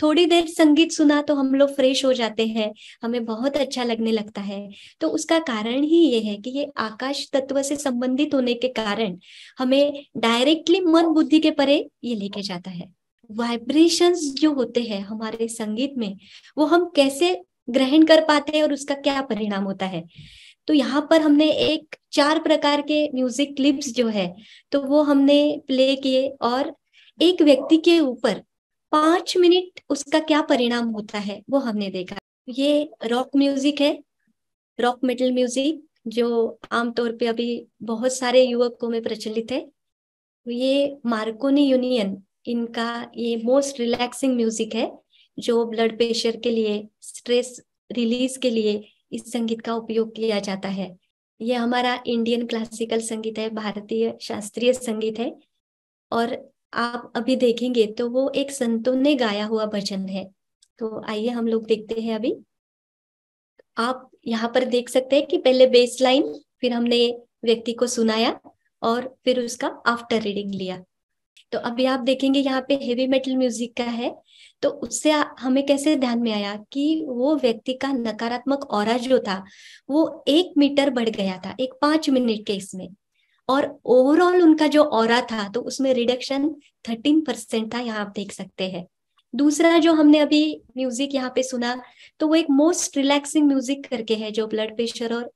थोड़ी देर संगीत सुना तो हम लोग फ्रेश हो जाते हैं हमें बहुत अच्छा लगने लगता है तो उसका कारण ही ये है कि ये आकाश तत्व से संबंधित होने के कारण हमें डायरेक्टली मन बुद्धि के परे ये लेके जाता है वाइब्रेशंस जो होते हैं हमारे संगीत में वो हम कैसे ग्रहण कर पाते हैं और उसका क्या परिणाम होता है तो यहाँ पर हमने एक चार प्रकार के म्यूजिक क्लिप्स जो है तो वो हमने प्ले किए और एक व्यक्ति के ऊपर पांच मिनट उसका क्या परिणाम होता है वो हमने देखा ये रॉक म्यूजिक है रॉक मेटल म्यूजिक जो आमतौर पे अभी बहुत सारे युवकों में प्रचलित है तो ये मार्कोनी यूनियन इनका ये मोस्ट रिलैक्सिंग म्यूजिक है जो ब्लड प्रेशर के लिए स्ट्रेस रिलीज के लिए इस संगीत का उपयोग किया जाता है ये हमारा इंडियन क्लासिकल संगीत है भारतीय शास्त्रीय संगीत है और आप अभी देखेंगे तो वो एक संतों ने गाया हुआ भजन है तो आइए हम लोग देखते हैं अभी आप यहाँ पर देख सकते हैं कि पहले बेस लाइन फिर हमने व्यक्ति को सुनाया और फिर उसका आफ्टर रीडिंग लिया तो अभी आप देखेंगे यहाँ पे हेवी मेटल म्यूजिक का है तो उससे हमें कैसे ध्यान में आया कि वो व्यक्ति का नकारात्मक और जो था वो एक मीटर बढ़ गया था एक पांच मिनट के इसमें और ओवरऑल उनका जो और था तो उसमें रिडक्शन थर्टीन परसेंट था यहाँ आप देख सकते हैं दूसरा जो हमने अभी म्यूजिक यहाँ पे सुना तो वो एक मोस्ट रिलैक्सिंग म्यूजिक करके है जो ब्लड प्रेशर और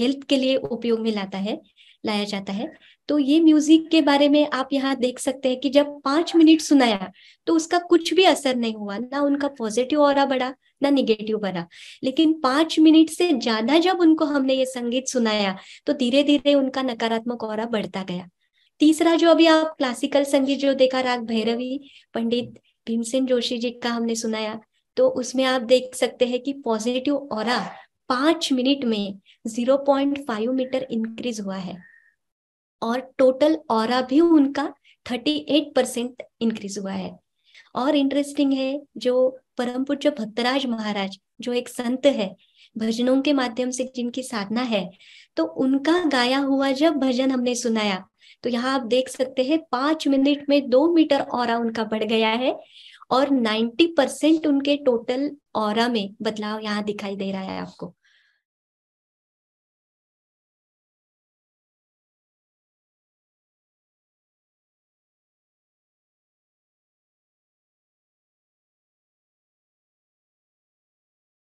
हेल्थ के लिए उपयोग में लाता है लाया जाता है तो ये म्यूजिक के बारे में आप यहाँ देख सकते हैं कि जब पांच मिनट सुनाया तो उसका कुछ भी असर नहीं हुआ ना उनका पॉजिटिव और बढ़ा ना निगेटिव बना लेकिन पांच मिनट से ज्यादा जब उनको हमने ये संगीत सुनाया तो धीरे धीरे उनका नकारात्मक और बढ़ता गया तीसरा जो अभी आप क्लासिकल संगीत जो देखा राग भैरवी पंडित भीमसेन जोशी जी का हमने सुनाया तो उसमें आप देख सकते हैं कि पॉजिटिव और पांच मिनट में zero point five metre increase हुआ है और टोटल और भी उनका 38 परसेंट इंक्रीज हुआ है और इंटरेस्टिंग है जो परम पूज्य भक्तराज महाराज जो एक संत है भजनों के माध्यम से जिनकी साधना है तो उनका गाया हुआ जब भजन हमने सुनाया तो यहाँ आप देख सकते हैं पांच मिनट में दो मीटर और उनका बढ़ गया है और 90 परसेंट उनके टोटल और में बदलाव यहाँ दिखाई दे रहा है आपको